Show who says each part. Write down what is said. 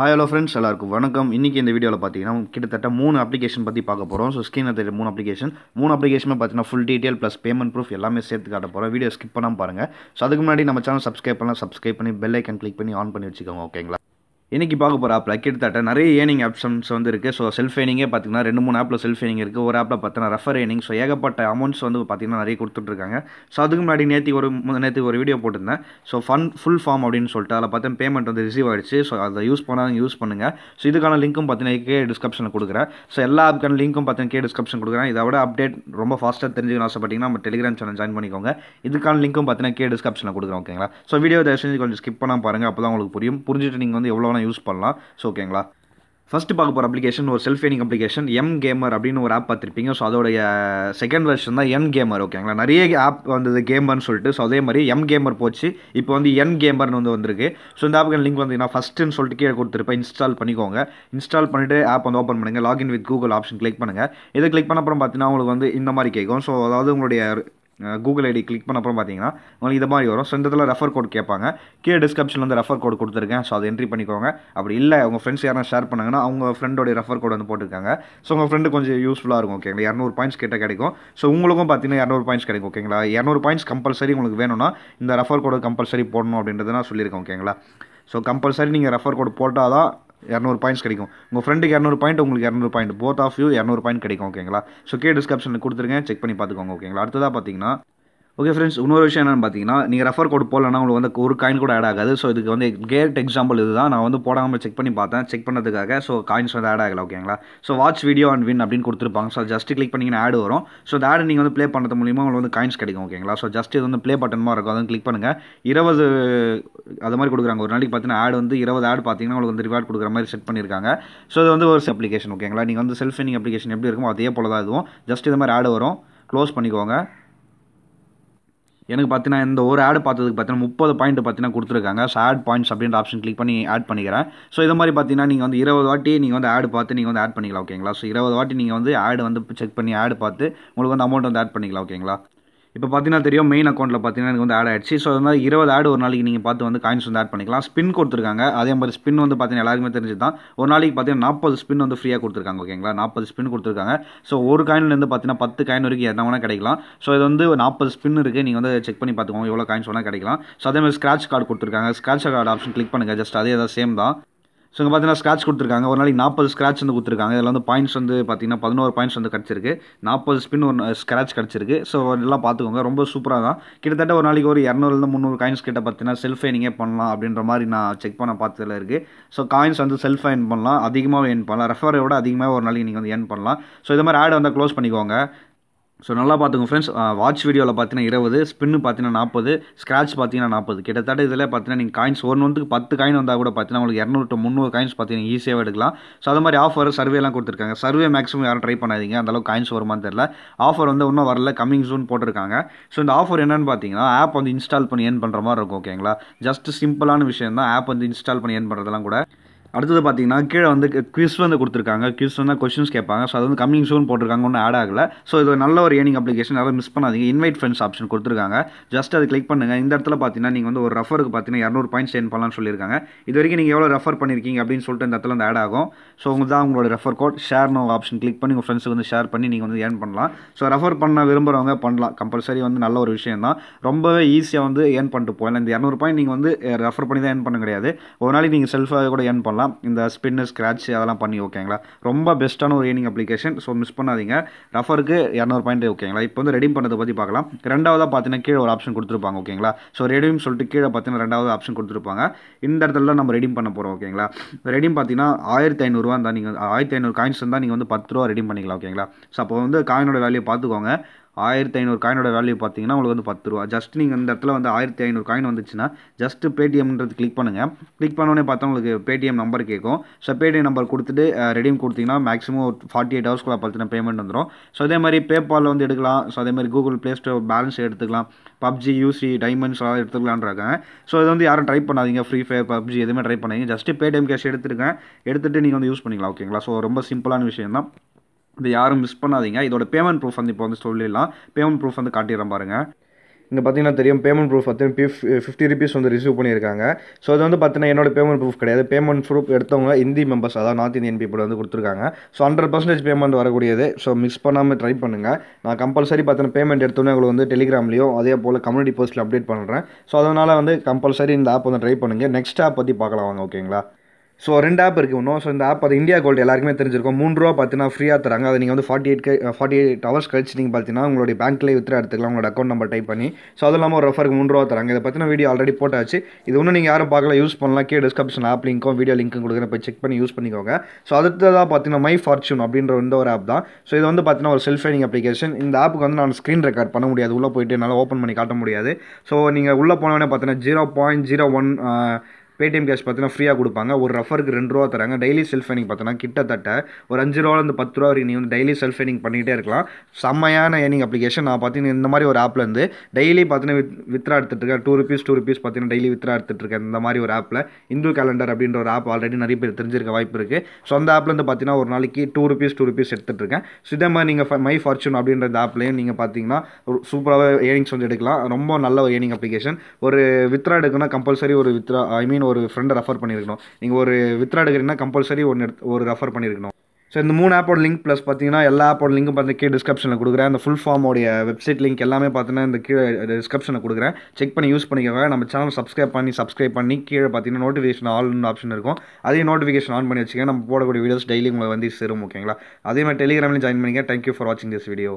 Speaker 1: hi hello friends எல்லாருக்கும் வணக்கம் இன்றைக்கி இந்த வீடியோவில் பார்த்தீங்கன்னா கிட்டத்தட்ட மூணு அப்ளிகேஷன் பற்றி பார்க்க போகிறோம் ஸோ ஸ்க்ரீனில் தெரிய மூணு அப்ளிகேஷன் மூணு அப்ளிகேஷனும் பார்த்தீங்கன்னா full detail plus payment proof எல்லாமே சேர்த்து காட்ட போகிறோம் வீடியோ ஸ்கிப் பண்ணாமல் பாருங்கள் ஸோ அதுக்கு முன்னாடி நம்ம சேனல் சப்ஸ்கிரைப் பண்ணலாம் சப்ஸ்கிரைப் பண்ணி பெல் ஐக்கன் கிளிக் பண்ணி ஆன் பண்ணி வச்சுக்கோங்க ஓகேங்களா இன்றைக்கி பார்க்க போகிற ஆப்பில் கிட்டத்தட்ட நிறைய ஏர்னிங் ஆப்ஷன்ஸ் வந்து இருக்குது ஸோ செல்ஃப் ஏர்னிங்கே பார்த்திங்கன்னா ரெண்டு மூணு ஆப்பில் செல்ஃப் ஏர்னிங் இருக்குது ஒரு ஆப்பில் பார்த்தீங்கன்னா ரெஃபர் ஏர்னிங் ஸோ ஏகப்பட்ட அமௌண்ட்ஸ் வந்து பார்த்திங்கன்னா நிறைய கொடுத்துட்ருக்காங்க ஸோ அதுக்கு முன்னாடி நேற்று ஒரு நேற்று ஒரு வீடியோ போட்டிருந்தேன் ஸோ ஃபன் ஃபுல் ஃபார்ம் அப்படின்னு சொல்லிட்டு அதில் பார்த்தா பேமெண்ட் வந்து ரிசீவ் ஆகிடுச்சு ஸோ அதை யூஸ் பண்ணாலும் யூஸ் பண்ணுங்கள் ஸோ இதுக்கான லிங்க்கும் பார்த்தீங்கன்னா கே டிஸ்கிரிப்ஷனில் கொடுக்குறேன் ஸோ எல்லா ஆப்புக்கான லிங்க்கும் பார்த்தீங்கன்னா கே டிஸ்கிரிப்ஷன் கொடுக்குறேன் இதை விட அப்டேட் ரொம்ப ஃபாஸ்ட்டாக தெரிஞ்சுக்கணும் ஆசைப்பட்டிங்கன்னா நம்ம டெலிகிராம் சேனல் ஜாயின் பண்ணிக்கோங்க இதுக்கான லிங்க்கும் பார்த்தீங்கன்னா கே டிஸ்கிரிப்ஷனில் கொடுக்குறேன் ஓகேங்களா ஸோ வீடியோ தயவு செஞ்சு கொஞ்சம் ஸ்கிப் பண்ணால் பாருங்கள் அப்போ தான் உங்களுக்கு புரியும் புரிஞ்சுட்டு நீங்கள் வந்து எவ்வளோ வேணால் யூஸ் பண்ணலாம் ஸோ ஓகேங்களா ஃபஸ்ட்டு பார்க்க போகிற அப்ளிகேஷன் ஒரு செல்ஃப் ஏனிங் அப்ளிகேஷன் எம் கேமர் அப்படின்னு ஒரு ஆப் பார்த்துருப்பீங்க ஸோ அதோடைய செகண்ட் வெர்ஷன் தான் என் கேமர் ஓகேங்களா நிறைய ஆப் வந்தது கேமர்னு சொல்லிட்டு ஸோ அதே மாதிரி எம் கேமர் போச்சு இப்போ வந்து என் கேமர்னு வந்து வந்திருக்கு ஸோ இந்த ஆப்புக்கு லிங்க் வந்து ஃபஸ்ட்டுன்னு சொல்லிட்டு கீழே கொடுத்துருப்பேன் இன்ஸ்டால் பண்ணிக்கோங்க இன்ஸ்டால் பண்ணிவிட்டு ஆப் வந்து ஓப்பன் பண்ணுங்கள் login with Google option click பண்ணுங்கள் இதை கிளிக் பண்ண அப்புறம் பார்த்தீங்கன்னா உங்களுக்கு வந்து இந்த மாதிரி கேட்கும் ஸோ அதாவது உங்களுடைய கூகுள் ஐடி கிளிக் பண்ண அப்புறம் பார்த்தீங்கன்னா உங்களுக்கு இது மாதிரி வரும் ஸோ ரெஃபர் கோட் கேட்பாங்க கீழே டிஸ்கிரிப்ஷன் வந்து ரெஃபர் கோட் கொடுத்துருக்கேன் ஸோ அதை என்ட்ரி பண்ணிக்கோங்க அப்படி இல்லை உங்கள் ஃப்ரெண்ட்ஸ் யாரும் ஷேர் பண்ணாங்கன்னா அவங்க ஃப்ரெண்டோடைய ரெஃபர் கோட் வந்து போட்டிருக்காங்க ஸோ உங்கள் ஃப்ரெண்டு கொஞ்சம் யூஸ்ஃபுல்லாக இருக்கும் ஓகேங்களா இரநூறு பாயிண்ட்ஸ் கிட்ட கிடைக்கும் ஸோ உங்களுக்கும் பார்த்தீங்கன்னா இரநூறு பாயிண்ட்ஸ் கிடைக்கும் ஓகேங்களா இரநூறு பாயிண்ட்ஸ் கம்பல்சரி உங்களுக்கு வேணும்னா இந்த ரெஃபர் கோடு கம்பல்சரி போடணும் அப்படின்றத நான் சொல்லியிருக்கேன் ஓகேங்களா ஸோ கம்பல்சரி நீங்கள் ரெஃபர் கோட் போட்டால் தான் இரநூறு பாயிண்ட்ஸ் கிடைக்கும் உங்கள் ஃப்ரெண்டுக்கு இரநூறு பாயிண்ட் உங்களுக்கு இரநூறு பாயிண்ட் போத் ஆஃப் யூ இரநூறு பாயிண்ட் கிடைக்கும் ஓகேங்களா ஸோ கே டிஸ்கிரிப்ஷனில் கொடுத்துருங்க செக் பண்ணி பார்த்துக்கோங்க ஓகேங்களா அடுத்ததாக பார்த்தீங்கன்னா ஓகே ஃப்ரெண்ட்ஸ் இன்னொரு விஷயம் என்னென்னு பார்த்தீங்கன்னா நீங்கள் ரெஃபர் கோடு போடலன்னா உங்களுக்கு வந்து ஒரு காயின் கூட ஆட் ஆகாது ஸோ இதுக்கு வந்து கேட் எக்ஸாம்பிள் இதுதான் நான் வந்து போடாமல் செக் பண்ணி பார்த்தேன் செக் பண்ணதுக்காக ஸோ காயின்ஸ் வந்து ஆட் ஆகலை ஓகேங்களா so watch video and win அப்படின்னு கொடுத்துருப்பாங்க ஸோ ஜஸ்ட் கிளிக் பண்ணிங்கன்னா ஆடு வரும் ஸோ அந்த ஆடு நீங்கள் வந்து ப்ளே பண்ணுறது மூலியமாக உங்களுக்கு வந்து காயின்ஸ் கிடைக்கும் ஓகேங்களா ஸோ ஜஸ்ட் இது வந்து ப்ளே பட்டன் மாதிரி இருக்கும் அதை கிளிக் பண்ணுங்கள் இருபது அது மாதிரி கொடுக்குறாங்க ஒரு நாளைக்கு பார்த்தீங்கன்னா ஆடு வந்து இருபது ஆடு பார்த்தீங்கன்னா உங்களுக்கு வந்து ரிவார்ட் கொடுக்குற மாதிரி செட் பண்ணியிருக்காங்க ஸோ இது வந்து ஒரு அப்ளிகேஷன் ஓகேங்களா நீங்கள் வந்து செல்ஃப் அப்ளிகேஷன் எப்படி இருக்கும் அதே போல தான் இதுவும் ஜஸ்ட் இது மாதிரி ஆடு வரும் க்ளோஸ் பண்ணிக்கோங்க எனக்கு பார்த்தீங்கன்னா இந்த ஒரு ஆடு பார்த்ததுக்கு பார்த்தீங்கன்னா முப்பது பாயிண்ட் பார்த்தீங்கன்னா கொடுத்துருக்காங்க ஸோ ஆட் பாயிண்ட்ஸ் அப்படின்ற ஆப்ஷன் கிளிக் பண்ணி ஆட் பண்ணிக்கிறேன் ஸோ இது மாதிரி பார்த்தீங்கன்னா நீங்கள் வந்து இருபது வாட்டி நீங்கள் வந்து ஆடு பார்த்து நீங்கள் வந்து ஆட் பண்ணிக்கலாம் ஓகேங்களா ஸோ இருபது வாட்டி நீங்கள் வந்து ஆடு வந்து செக் பண்ணி ஆடு பார்த்து உங்களுக்கு வந்து அமௌண்ட் வந்து ஆட் பண்ணிக்கலாம் ஓகேங்களா இப்போ பார்த்தீங்கன்னா தெரியும் மெயின் அக்கௌண்ட்டில் பார்த்தீங்கன்னா எனக்கு வந்து ஆட் ஆயிடுச்சு ஸோ அது மாதிரி இருபது ஆடு ஒரு நாளைக்கு நீங்கள் பார்த்து வந்து காயின்ஸ் வந்து ஆட் பண்ணிக்கலாம் ஸ்பின் கொடுத்துருக்காங்க அதே மாதிரி ஸ்பின் வந்து பார்த்தீங்கன்னா எல்லாருக்குமே தெரிஞ்சு தான் ஒரு நாளைக்கு பார்த்தீங்கன்னா நாற்பது ஸ்பின் வந்து ஃப்ரீயாக கொடுத்துருக்காங்க ஓகேங்களா நாற்பது ஸ்பின் கொடுத்துருக்காங்க ஸோ ஒரு காயின்லேருந்து பார்த்தீங்கன்னா பத்து காயின் வரைக்கும் எதனா வேணால் கிடைக்கலாம் ஸோ இது வந்து நாற்பது ஸ்பின் இருக்குது நீங்கள் வந்து செக் பண்ணி பார்த்துக்கோங்க எவ்வளோ காயின்ஸ் வேணால் கிடைக்கலாம் ஸோ அதே மாதிரி ஸ்க்ராட்ச் கார்டு கொடுத்துருக்காங்க ஸ்க்ராட்ச் கார்டு ஆப்ஷன் கிளிக் பண்ணுங்கள் ஜஸ்ட் அதே தான் சேம் தான் ஸோ இங்கே பார்த்தீங்கன்னா ஸ்க்ராட்ச் கொடுத்துருக்காங்க ஒரு நாளைக்கு நாற்பது ஸ்க்ராட்ச் வந்து கொடுத்துருக்காங்க இதில் வந்து பாயிண்ட்ஸ் வந்து பார்த்தீங்கன்னா பதினோரு பாயிண்ட்ஸ் வந்து கிடச்சிருக்கு நாற்பது ஸ்பின் ஒரு ஸ்க்ராட்ச் கிடச்சிருக்கு ஸோ எல்லாம் பார்த்துக்கோங்க ரொம்ப சூப்பராக தான் கிட்டத்தட்ட ஒரு நாளைக்கு ஒரு இரநூறுலேருந்து முந்நூறு காயின்ஸ் கிட்ட பார்த்தீங்கன்னா செல்ஃப் நீங்கள் பண்ணலாம் அப்படின்ற மாதிரி நான் செக் பண்ண பார்த்ததில் இருக்குது ஸோ காயின்ஸ் வந்து செல்ஃபாக ஏர்ன் பண்ணலாம் அதிகமாக ஏர்ன் பண்ணலாம் ரெஃபரை விட அதிகமாக ஒரு நாளைக்கு நீங்கள் வந்து ஏர்ன் பண்ணலாம் ஸோ இது மாதிரி ஆட் வந்து க்ளோஸ் பண்ணிக்கோங்க ஸோ நல்லா பார்த்துக்கோங்க ஃப்ரெண்ட்ஸ் வாட்ச் வீடியோவில் பார்த்தீங்கன்னா இருபது ஸ்பின்னு பார்த்தீங்கன்னா நாற்பது ஸ்க்ராட்ச் பார்த்தீங்கன்னா நாற்பது கிட்டத்தட்ட இதில் பார்த்தீங்கன்னா நீங்கள் காயின்ஸ் ஒரு நொந்துக்கு பத்து காயின் வந்தால் கூட பார்த்தீங்கன்னா உங்களுக்கு இரநூறு டு முந்நூறு காயின்ஸ் பார்த்தீங்கன்னா ஈஸியாக எடுக்கலாம் ஸோ அது மாதிரி ஆஃபர் சர்வேலாம் கொடுத்துருக்காங்க சர்வே மேக்ஸிமம் யாரும் ட்ரை பண்ணாதீங்க அந்தளவுக்கு காயின்ஸ் வருமானு தெரில ஆஃபர் வந்து இன்னும் வரல கமிங் ஜூன் போட்டிருக்காங்க ஸோ இந்த ஆஃபர் என்னென்னு பார்த்தீங்கன்னா ஆப் வந்து இன்ஸ்டால் பண்ணி ஏர்ன் பண்ணுற மாதிரி இருக்கும் ஓகேங்களா ஜஸ்ட் சிம்பிளான விஷயம் தான் ஆப் வந்து இன்ஸ்டால் பண்ணி ஏர்ன் பண்ணுறதெல்லாம் கூட அடுத்தது பார்த்தீங்கன்னா கீழே வந்து குவிஸ் வந்து கொடுத்துருக்காங்க குவிஸ் வந்து கொஷின்ஸ் கேட்பாங்க ஸோ அது வந்து கம்மிங் சூன் போட்டிருக்காங்க ஒன்றும் ஆட் ஆகலை ஸோ இது நல்ல ஒரு ஏர்னிங் அப்ளிகேஷன் யாராவது மிஸ் பண்ணாதீங்க இன்வைட் ஃப்ரெண்ட்ஸ் ஆப்ஷன் கொடுத்துருக்காங்க ஜஸ்ட் அது கிளிக் பண்ணுங்கள் இந்த இடத்துல பார்த்தீங்கன்னா நீங்கள் வந்து ஒரு ரெஃபருக்கு பார்த்தீங்கன்னா இரநூறு பாயிண்ட்ஸ் சென்ட் பண்ணலாம்னு சொல்லியிருக்காங்க இது வரைக்கும் நீங்கள் எவ்வளோ ரெஃபர் பண்ணியிருக்கீங்க அப்படின்னு சொல்லிட்டு இந்த இடத்துல வந்து ஆட் ஆகும் ஸோ உங்கள் தான் உங்களோட refer code share now option click பண்ணி உங்கள் ஃப்ரெண்ட்ஸுக்கு வந்து ஷேர் பண்ணி நீங்கள் வந்து ஏர்ன் பண்ணலாம் ஸோ ரெஃபர் பண்ண விரும்புகிறவங்க பண்ணலாம் கம்பல்சரி வந்து நல்ல ஒரு விஷயம் தான் ரொம்பவே ஈஸியாக வந்து ஏர்ன் பண்ணிட்டு போகலாம் இந்த இரநூறு பாயிண்ட் நீங்கள் வந்து ரெஃபர் பண்ணி தான் ஏர்ன் பண்ண கிடையாது ஒரு நாளைக்கு நீங்கள் செல்ஃபாக கூட ஏர்ன் பண்ணலாம் பண்ணலாம் இந்த ஸ்பின்னு ஸ்க்ராட்ச் அதெல்லாம் பண்ணி ஓகேங்களா ரொம்ப பெஸ்ட்டான ஒரு ஏர்னிங் அப்ளிகேஷன் ஸோ மிஸ் பண்ணாதீங்க ரஃபருக்கு இரநூறு பாயிண்ட் ஓகேங்களா இப்போ வந்து ரெடிம் பண்ணதை பற்றி பார்க்கலாம் ரெண்டாவதாக பார்த்தீங்கன்னா கீழே ஒரு ஆப்ஷன் கொடுத்துருப்பாங்க ஓகேங்களா ஸோ ரெடிம் சொல்லிட்டு கீழே பார்த்தீங்கன்னா ரெண்டாவது ஆப்ஷன் கொடுத்துருப்பாங்க இந்த இடத்துல நம்ம ரெடிம் பண்ண போகிறோம் ஓகேங்களா ரெடிம் பார்த்தீங்கன்னா ஆயிரத்தி ஐநூறுரூவா இருந்தால் நீங்கள் ஆயிரத்தி ஐநூறு காயின்ஸ் இருந்தால் நீங்கள் வந்து பத்து ரூபா ரெடிம் பண்ணிக்கலாம் ஓகேங்களா ஸோ அப்போ வந்து காயினோட வேல்யூ பார்த்துக்கோங்க ஆயிரத்தி ஐநூறு காயினோட வேல்யூ பார்த்தீங்கன்னா உங்களுக்கு வந்து பத்து ரூபா ஜஸ்ட் நீங்கள் இந்த இடத்துல வந்து ஆயிரத்தி ஐநூறு காயின் வந்துச்சுன்னா ஜஸ்ட் பேடிஎம்ன்றது கிளிக் பண்ணுங்கள் கிளிக் பண்ணோடனே பார்த்தா உங்களுக்கு பேடிஎம் நம்பர் கேட்கும் ஸோ பேடிஎம் நம்பர் கொடுத்துட்டு ரெடியும் கொடுத்தீங்கன்னா மேக்ஸிமம் ஒரு ஃபார்ட்டி எயிட் ஹவர்ஸ்க்குள்ள பார்த்தீங்கன்னா பேமெண்ட் வந்துடும் ஸோ அதே மாதிரி பேபாலில் வந்து எடுக்கலாம் ஸோ அதே மாதிரி கூகுள் ப்ளே ஸ்டோர் பேலன்ஸ் எடுத்துக்கலாம் பப்ஜி யூசி டைமண்ட்ஸ் எல்லாம் எடுத்துக்கலான்றாங்க ஸோ இது வந்து யாரும் ட்ரை பண்ணாதீங்க ஃப்ரீ ஃபயர் பப்ஜி எதுவுமே ட்ரை பண்ணாதீங்க ஜஸ்ட்டு பேடிஎம் கேஷ் எடுத்துருக்கேன் எடுத்துகிட்டு நீங்கள் வந்து யூஸ் பண்ணிக்கலாம் ஓகேங்களா ஸோ ரொம்ப சிம்பிளான விஷயம் தான் இதை யாரும் மிஸ் பண்ணாதீங்க இதோட பேமெண்ட் ப்ரூஃப் வந்து இப்போ வந்து சொல்லிடலாம் பேமெண்ட் ப்ரூஃப் வந்து காட்டிடுறேன் பாருங்கள் இங்கே பார்த்தீங்கன்னா தெரியும் பேமெண்ட் ப்ரூஃப் பார்த்தீங்கன்னா ஃபிஃப்டி ருபீஸ் வந்து ரிசீவ் பண்ணியிருக்காங்க ஸோ அது வந்து பார்த்தீங்கன்னா என்னோட பேமெண்ட் ப்ரூஃப் கிடையாது பேமெண்ட் ப்ரூஃப் எடுத்தவங்க இந்தி மெம்பர்ஸ் அதாவது நார்த் இந்தியன் பீப்புள் வந்து கொடுத்துருக்காங்க ஸோ ஹண்ட்ரட் பர்சன்டேஜ் பேமெண்ட் வரக்கூடியது ஸோ மிஸ் பண்ணாமல் ட்ரை பண்ணுங்கள் நான் கம்பல்சரி பார்த்தீங்கன்னா பேமெண்ட் எடுத்தோன்னே உங்களுக்கு வந்து டெலிகிராம்லேயும் அதே போல் கம்யூனிட்டி போஸ்ட்டில் அப்டேட் பண்ணுறேன் ஸோ அதனால் வந்து கம்பல்சரி இந்த ஆப் வந்து ட்ரை பண்ணுங்கள் நெக்ஸ்ட் ஆப் பற்றி பார்க்கலாம் வாங்க ஓகேங்களா ஸோ ரெண்டு ஆப் இருக்குது இன்னும் ஸோ இந்த ஆப் அது இந்தியா கோல்டு எல்லாருக்குமே தெரிஞ்சிருக்கும் மூணு ரூபா பார்த்தீங்கன்னா ஃப்ரீயாக தராங்க அதை நீங்கள் வந்து forty eight forty eight hours கழிச்சு நீங்கள் பார்த்தீங்கன்னா உங்களுடைய பேங்க்லேயே வித்ரா எடுத்துக்கலாம் உங்களோட அக்கௌண்ட் நம்பர் டைப் பண்ணி ஸோ அது இல்லாமல் ஒரு ரெஃபருக்கு மூணு ரூபா தராங்க இதை பற்றின வீடியோ ஆல்ரெடி போட்டாச்சு இது ஒன்றும் நீங்கள் யாரும் பார்க்கல யூஸ் பண்ணலாம் கே டிஸ்கிரிப்ஷன் ஆப் லிங்க்கும் வீடியோ லிங்க்கும் கொடுக்குறேன் போய் செக் பண்ணி யூஸ் பண்ணிக்கோங்க ஸோ அடுத்ததாக பார்த்தீங்கன்னா மை ஃபார்ச்சூன் அப்படின்ற இந்த ஒரு ஆப் தான் ஸோ இது வந்து பார்த்தீங்கன்னா ஒரு செல்ஃப் ரைடிங் அப்ளிகேஷன் இந்த ஆப்புக்கு வந்து நான் ஸ்க்ரீன் ரெக்கார்ட் பண்ண முடியாது உள்ளே போயிட்டு என்னால் ஓப்பன் பண்ணி காட்ட முடியாது ஸோ நீங்கள் உள்ளே போனவொடனே பார்த்தீங்கன்னா zero point zero one Paytm cash பார்த்தீங்கன்னா ஃப்ரீயாக கொடுப்பாங்க ஒரு ரஃபருக்கு ரெண்டு ரூபா தராங்க டெய்லி செல்ஃப் ஃபைனிங் பார்த்தோன்னா கிட்டத்தட்ட ஒரு அஞ்சு ரூபாலேருந்து பத்து ரூபா வரைக்கும் நீ வந்து டெய்லி செல்ஃப் ஃபைனிங் பண்ணிகிட்டே இருக்கலாம் செம்மையான ஏர்னிங் அப்ளிகேஷன் நான் பார்த்தீங்கன்னா இந்த மாதிரி ஒரு ஆப்லேருந்து டெய்லி பார்த்தீங்கன்னா வித் வித்ரா இருக்கேன் டூ ருபீஸ் டூ ருபீஸ் பார்த்தீங்கன்னா டெய்லி வித்ரா எடுத்துகிட்ருக்கேன் இந்த மாதிரி ஒரு ஆப்பில் இந்து கேலண்டர் அப்படின்ற ஒரு ஆப் ஆல்ரெடி நிறைய பேர் தெரிஞ்சிருக்க வாய்ப்பு இருக்குது ஸோ அந்த ஆப்லேருந்து பார்த்தீங்கன்னா ஒரு நாளைக்கு டூ ருபீஸ் டூ ருபீஸ் எடுத்துகிட்ருக்கேன் ஸோ நீங்கள் மை ஃபார்ச்சூன் அப்படின்ற இந்த ஆப்லேயும் நீங்கள் பார்த்தீங்கன்னா சூப்பராக ஏர்னிங்ஸ் வந்து எடுக்கலாம் ரொம்ப நல்ல ஒரு ஏர்னிங் அப்ளிகேஷன் ஒரு வித்ரா எடுக்கணும்னா கம்பல்சரி ஒரு வித்ரா ஐ மீன் ஒரு ஃப்ரெண்டை ரெஃபர் பண்ணியிருக்கணும் நீங்கள் ஒரு வித்ரா எடுக்கிறீங்கன்னா கம்பல்சரி ஒன்று ஒரு ரெஃபர் பண்ணியிருக்கணும் ஸோ இந்த மூணு ஆப்போட லிங்க் ப்ளஸ் பார்த்தீங்கன்னா எல்லா ஆப்போட லிங்க்கும் பார்த்து கீழே டிஸ்கிரிப்ஷனில் கொடுக்குறேன் அந்த ஃபுல் ஃபார்மோடைய வெப்சைட் லிங்க் எல்லாமே பார்த்தீங்கன்னா இந்த கீழே டிஸ்கிரிப்ஷனில் கொடுக்குறேன் செக் பண்ணி யூஸ் பண்ணிக்கோங்க நம்ம சேனல் சப்ஸ்கிரைப் பண்ணி சப்ஸ்கிரைப் பண்ணி கீழே பார்த்தீங்கன்னா நோட்டிஃபிகேஷன் ஆல்னு ஆப்ஷன் இருக்கும் அதே நோட்டிஃபிகேஷன் ஆன் பண்ணி வச்சுக்கோங்க நம்ம போடக்கூடிய வீடியோஸ் டெய்லி உங்களை வந்து சேரும் ஓகேங்களா அதே மாதிரி டெலிகிராமில் ஜாயின் பண்ணிக்க தேங்க்யூ ஃபார் வாட்சிங் திஸ் வீடியோ